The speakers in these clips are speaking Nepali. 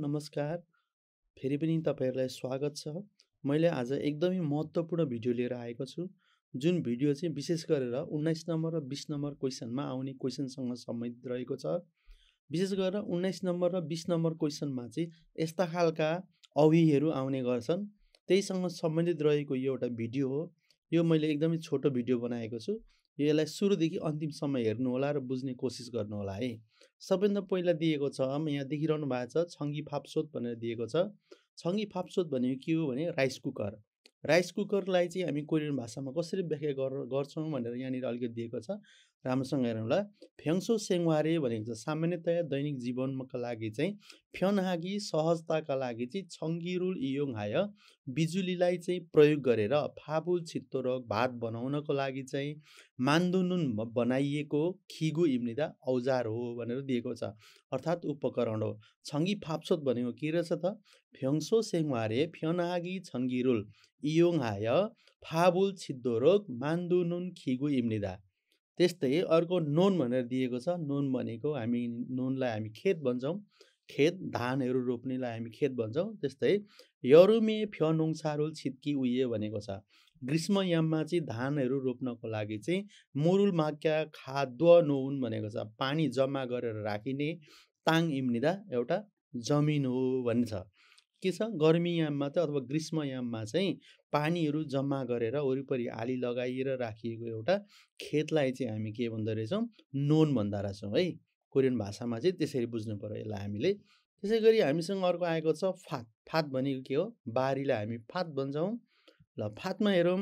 नमस्कार फेरि पनि तपाईँहरूलाई स्वागत छ मैले आज एकदमै महत्त्वपूर्ण भिडियो लिएर आएको छु जुन भिडियो चाहिँ विशेष गरेर उन्नाइस नम्बर र बिस नम्बर क्वेसनमा आउने क्वेसनसँग सम्बन्धित रहेको छ विशेष गरेर उन्नाइस नम्बर र बिस नम्बर क्वेसनमा चाहिँ यस्ता खालका अभिहरू आउने गर्छन् त्यहीसँग सम्बन्धित रहेको यो एउटा भिडियो हो यो मैले एकदमै छोटो भिडियो बनाएको छु यसलाई सुरुदेखि अन्तिमसम्म हेर्नुहोला र बुझ्ने कोसिस गर्नुहोला है सबैभन्दा पहिला दिएको छ यहाँ देखिरहनु भएको छ छङ्गी फापसोत भनेर दिएको छ छङ्गी फापसोत भनेको के हो भने राइस कुकर राइस कुकरलाई चाहिँ हामी कोरियन भाषामा कसरी व्याख्या गर गर्छौँ भनेर यहाँनिर अलिकति दिएको छ राम्रोसँग हेरौँ ल फ्याङ्सो सेङ्वारे भनेको चाहिँ सामान्यतया दैनिक जीवनका लागि चाहिँ फ्यनहागी सहजताका लागि चाहिँ छङ्गिरुल हाय बिजुलीलाई चाहिँ प्रयोग गरेर फाबुल छित्तो र भात बनाउनको लागि चाहिँ मान्दुनुन बनाइएको खिगु इम्लिदा औजार हो भनेर दिएको छ अर्थात् उपकरण हो छङ्गी फाप्सोत भनेको के रहेछ त फ्याङ्सो सेङ्वारे फ्यनहागी छङ्गिरुल हाय फाबुल रोग मान्दुनुन खिगु इम्लिदा त्यस्तै अर्को नोन भनेर दिएको छ नोन भनेको हामी नोनलाई हामी खेत भन्छौँ खेत धानहरू रोप्नेलाई हामी खेत भन्छौँ त्यस्तै यरुमे सारुल छित्की उयो भनेको छ ग्रीष्मयाममा चाहिँ धानहरू रोप्नको लागि चाहिँ मुरुल माक्या खाद्व नौन भनेको छ पानी जम्मा गरेर राखिने ताङ इम्निदा एउटा जमिन हो भन्ने के छ गर्मीयाममा चाहिँ अथवा ग्रीष्मयाममा चाहिँ पानीहरू जम्मा गरेर वरिपरि आली लगाइएर राखिएको एउटा खेतलाई चाहिँ हामी के भन्दो रहेछौँ नोन भन्दा रहेछौँ है कोरियन भाषामा चाहिँ त्यसरी बुझ्नु पऱ्यो यसलाई हामीले त्यसै गरी हामीसँग अर्को आएको छ फात फात भनेको के हो बारीलाई हामी फात भन्छौँ ल फातमा हेरौँ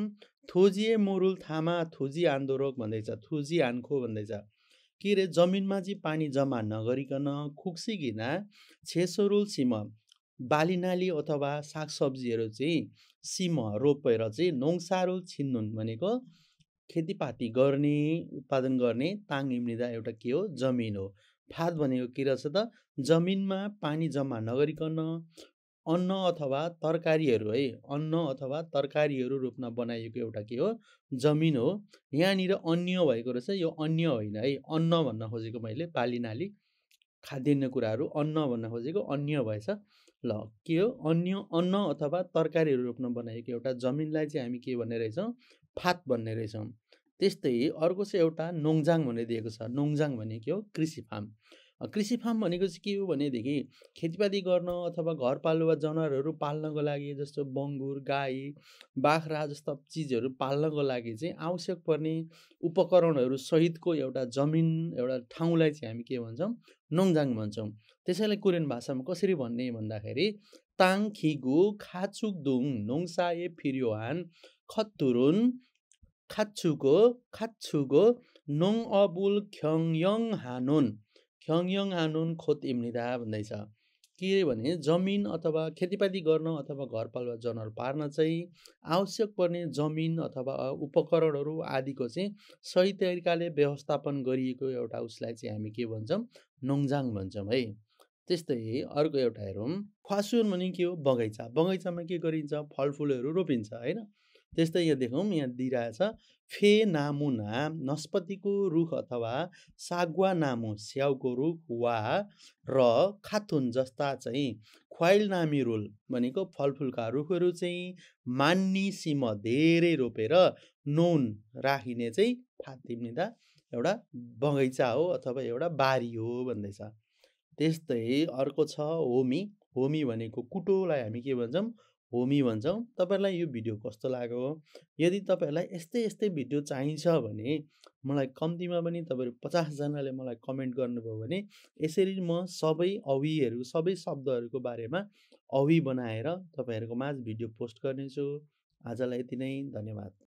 थोजिए मोरुल थामा थोजी आन्दोरोग भन्दैछ थोजी आन्खो भन्दैछ के अरे जमिनमा चाहिँ पानी जम्मा नगरिकन खुक्सी घिना छेसोरुल सिम बाली नाली अथवा सागसब्जीहरू चाहिँ सिम रोपेर चाहिँ नोङसारो छिन्नुन् भनेको खेतीपाती गर्ने उत्पादन गर्ने ताङ इम्रिँदा एउटा के हो जमिन हो फाद भनेको के रहेछ त जमिनमा पानी जम्मा नगरिकन अन्न अथवा तरकारीहरू है अन्न अथवा तरकारीहरू रोप्न बनाइएको एउटा के हो जमिन हो यहाँनिर अन्य भएको रहेछ यो अन्य होइन है अन्न भन्न खोजेको मैले बाली नाली खाद्यान्न कुराहरू अन्न भन्न खोजेको अन्य भएछ ल के हो अन्य अन्न अथवा तरकारीहरू रोप्न बनाएको एउटा जमिनलाई चाहिँ हामी के भन्ने रहेछौँ फात भन्ने रहेछौँ त्यस्तै अर्को चाहिँ एउटा नोङजाङ भनेर दिएको छ नोङजाङ भने के हो कृषि फार्म कृषि फार्म भनेको चाहिँ के हो भनेदेखि खेतीपाती गर्न अथवा घरपालुवा जनावरहरू पाल्नको लागि जस्तो बङ्गुर गाई बाख्रा जस्ता चिजहरू पाल्नको लागि चाहिँ आवश्यक पर्ने उपकरणहरू सहितको एउटा जमिन एउटा ठाउँलाई चाहिँ हामी के भन्छौँ नङजाङ भन्छौँ त्यसैलाई कोरियन भाषामा कसरी भन्ने भन्दाखेरि ताङ खिगु खाचुकदुङ नोङसाए फिरियोहान खत्तुरुन खाचुको खाचुको नोङ अबुल ख्यङ यङ हानुन ख्यङयङ आनुन खोत इम्निदा भन्दैछ के भने जमिन अथवा खेतीपाती गर्न अथवा घर पालुवा जनावर पार्न चाहिँ आवश्यक पर्ने जमिन अथवा उपकरणहरू आदिको चाहिँ सही तरिकाले व्यवस्थापन गरिएको एउटा उसलाई चाहिँ हामी के भन्छौँ नोङजाङ भन्छौँ है त्यस्तै अर्को एउटा हेरौँ ख्वासुन भने के हो बगैँचा बगैँचामा के गरिन्छ फलफुलहरू रोपिन्छ होइन त्यस्तै यहाँ देखौँ यहाँ दिइरहेछ फे नामुना नस्पतिको रुख अथवा सागुवा नामु स्याउको रुख वा र खातुन जस्ता चाहिँ ख्वाइल नामी रोल भनेको फलफुलका रुखहरू चाहिँ मान्नी सिम धेरै रोपेर नुन राखिने चाहिँ फातिमिदा एउटा बगैँचा हो अथवा एउटा बारी हो भन्दैछ त्यस्तै अर्को छ होमी होमी भनेको कुटोलाई हामी के भन्छौँ होमी भन्छौँ तपाईँहरूलाई यो भिडियो कस्तो लाग्यो यदि तपाईँहरूलाई यस्तै यस्तै भिडियो चाहिन्छ भने मलाई कम्तीमा पनि तपाईँहरू पचासजनाले मलाई कमेन्ट गर्नुभयो भने यसरी म सबै अविहरू सबै शब्दहरूको बारेमा अवि बनाएर तपाईँहरूको माझ भिडियो पोस्ट गर्नेछु आजलाई यति नै धन्यवाद